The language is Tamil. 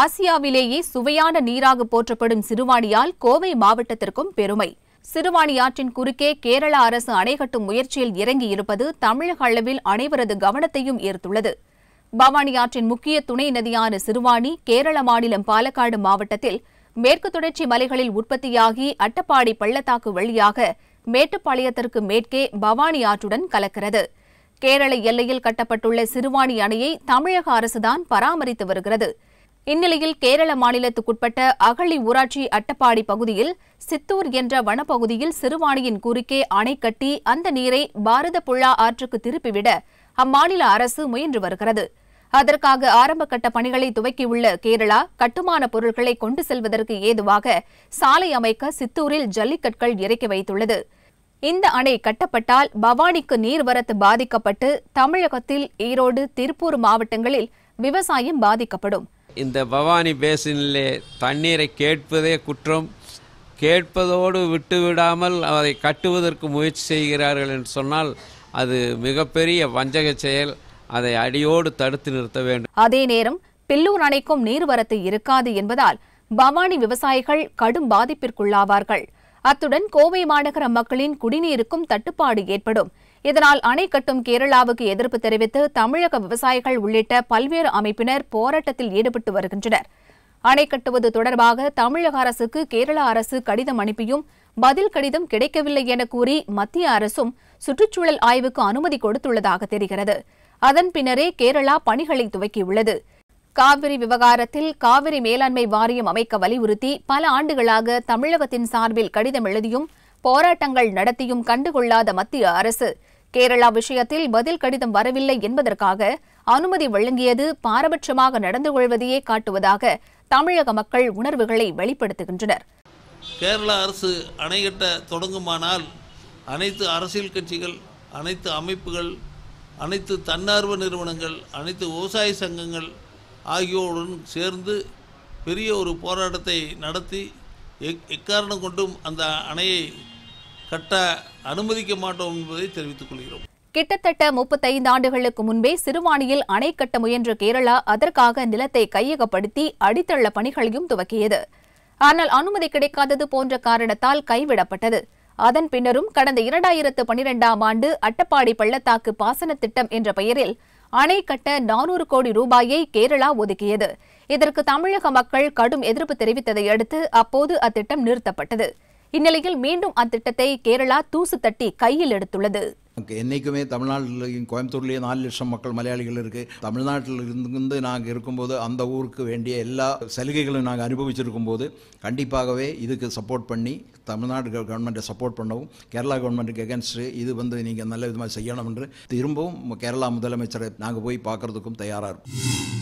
ஆசியாவிலேயே சுவையான நீராக போற்றப்படும் சிறுவாணியால் கோவை மாவட்டத்திற்கும் பெருமை சிறுவாணி ஆற்றின் குறுக்கே கேரள அரசு அணை கட்டும் முயற்சியில் இறங்கியிருப்பது தமிழக அளவில் அனைவரது கவனத்தையும் ஈர்த்துள்ளது பவானி ஆற்றின் முக்கிய துணை நதியான சிறுவாணி கேரள மாநிலம் பாலக்காடு மாவட்டத்தில் மேற்கு தொடர்ச்சி மலைகளில் உற்பத்தியாகி அட்டப்பாடி பள்ளத்தாக்கு வழியாக மேட்டுப்பாளையத்திற்கு மேற்கே பவானி ஆற்றுடன் கலக்கிறது கேரள எல்லையில் கட்டப்பட்டுள்ள சிறுவாணி அணையை தமிழக அரசுதான் பராமரித்து வருகிறது இந்நிலையில் கேரள மாநிலத்துக்குட்பட்ட அகழி ஊராட்சி அட்டப்பாடி பகுதியில் சித்தூர் என்ற வனப்பகுதியில் சிறுவாணியின் குறுக்கே அணை கட்டி அந்த நீரை பாரத புழா ஆற்றுக்கு திருப்பிவிட அம்மாநில அரசு முயன்று வருகிறது அதற்காக ஆரம்ப கட்ட பணிகளை துவக்கியுள்ள கேரளா கட்டுமான பொருட்களை கொண்டு செல்வதற்கு ஏதுவாக சாலை அமைக்க சித்தூரில் ஜல்லிக்கற்கள் இறக்கி வைத்துள்ளது இந்த அணை கட்டப்பட்டால் பவானிக்கு நீர்வரத்து பாதிக்கப்பட்டு தமிழகத்தில் ஈரோடு திருப்பூர் மாவட்டங்களில் விவசாயம் பாதிக்கப்படும் இந்த பவானி பேசினிலே தண்ணீரை கேட்பதே குற்றம் கேட்பதோடு விட்டுவிடாமல் அதை கட்டுவதற்கு முயற்சி செய்கிறார்கள் என்று சொன்னால் அது மிகப்பெரிய வஞ்சக செயல் அதை அடியோடு தடுத்து நிறுத்த வேண்டும் அதே நேரம் பில்லூர் அணைக்கும் நீர்வரத்து இருக்காது என்பதால் பவானி விவசாயிகள் கடும் பாதிப்பிற்குள்ளாவார்கள் அத்துடன் கோவை மாநகர மக்களின் குடிநீருக்கும் தட்டுப்பாடு ஏற்படும் இதனால் அணை கட்டும் கேரளாவுக்கு எதிர்ப்பு தெரிவித்து தமிழக விவசாயிகள் உள்ளிட்ட பல்வேறு அமைப்பினர் போராட்டத்தில் ஈடுபட்டு வருகின்றனர் அணை கட்டுவது தொடர்பாக தமிழக அரசுக்கு கேரள அரசு கடிதம் அனுப்பியும் பதில் கடிதம் கிடைக்கவில்லை என கூறி மத்திய அரசும் சுற்றுச்சூழல் ஆய்வுக்கு அனுமதி கொடுத்துள்ளதாக தெரிகிறது அதன் பின்னரே கேரளா பணிகளை துவக்கியுள்ளது காவிரி விவகாரத்தில் காவிரி மேலாண்மை வாரியம் அமைக்க வலியுறுத்தி பல ஆண்டுகளாக தமிழகத்தின் சார்பில் கடிதம் எழுதியும் போராட்டங்கள் நடத்தியும் கண்டுகொள்ளாத மத்திய அரசு கேரளா விஷயத்தில் பதில் கடிதம் வரவில்லை என்பதற்காக அனுமதி வழங்கியது பாரபட்சமாக நடந்து கொள்வதையே காட்டுவதாக தமிழக மக்கள் உணர்வுகளை வெளிப்படுத்துகின்றனர் கேரளா அரசு அணை கட்ட தொடங்குமானால் அனைத்து அரசியல் கட்சிகள் அனைத்து அமைப்புகள் அனைத்து தன்னார்வ நிறுவனங்கள் அனைத்து விவசாய சங்கங்கள் ஆகியோருடன் சேர்ந்து பெரிய ஒரு போராட்டத்தை நடத்தி எக் எக்காரணம் கொண்டும் அந்த அணையை கட்ட அனுமதிக்க மாட்டோம் என்பதை தெரிவித்துக் கொள்கிறோம் கிட்டத்தட்ட முப்பத்தைந்து ஆண்டுகளுக்கு முன்பே சிறுவாணியில் அணை கட்ட முயன்ற கேரளா அதற்காக நிலத்தை கையகப்படுத்தி அடித்தள்ள பணிகளையும் துவக்கியது ஆனால் அனுமதி கிடைக்காதது போன்ற காரணத்தால் கைவிடப்பட்டது அதன் பின்னரும் கடந்த இரண்டாயிரத்து பனிரெண்டாம் ஆண்டு அட்டப்பாடி பள்ளத்தாக்கு பாசன திட்டம் என்ற பெயரில் அணை கட்ட நானூறு கோடி ரூபாயை கேரளா ஒதுக்கியது இதற்கு தமிழக மக்கள் கடும் எதிர்ப்பு தெரிவித்ததை அடுத்து அப்போது அத்திட்டம் நிறுத்தப்பட்டது இந்நிலையில் மீண்டும் அத்திட்டத்தை கேரளா தூசு தட்டி கையில் எடுத்துள்ளது என்றைக்குமே தமிழ்நாட்டிலையும் கோயம்புத்தூர்லேயும் நாலு லட்சம் மக்கள் மலையாளிகள் இருக்குது தமிழ்நாட்டில் இருந்து நாங்கள் இருக்கும்போது அந்த ஊருக்கு வேண்டிய எல்லா சலுகைகளும் நாங்கள் அனுபவிச்சிருக்கும் போது கண்டிப்பாகவே இதுக்கு சப்போர்ட் பண்ணி தமிழ்நாடு கவர்மெண்ட்டை சப்போர்ட் பண்ணவும் கேரளா கவர்மெண்ட்டுக்கு எகென்ஸ்ட்டு இது வந்து நீங்கள் நல்ல விதமாக செய்யணும் என்று திரும்பவும் கேரளா முதலமைச்சரை நாங்கள் போய் பார்க்குறதுக்கும் தயாராக இருக்கும்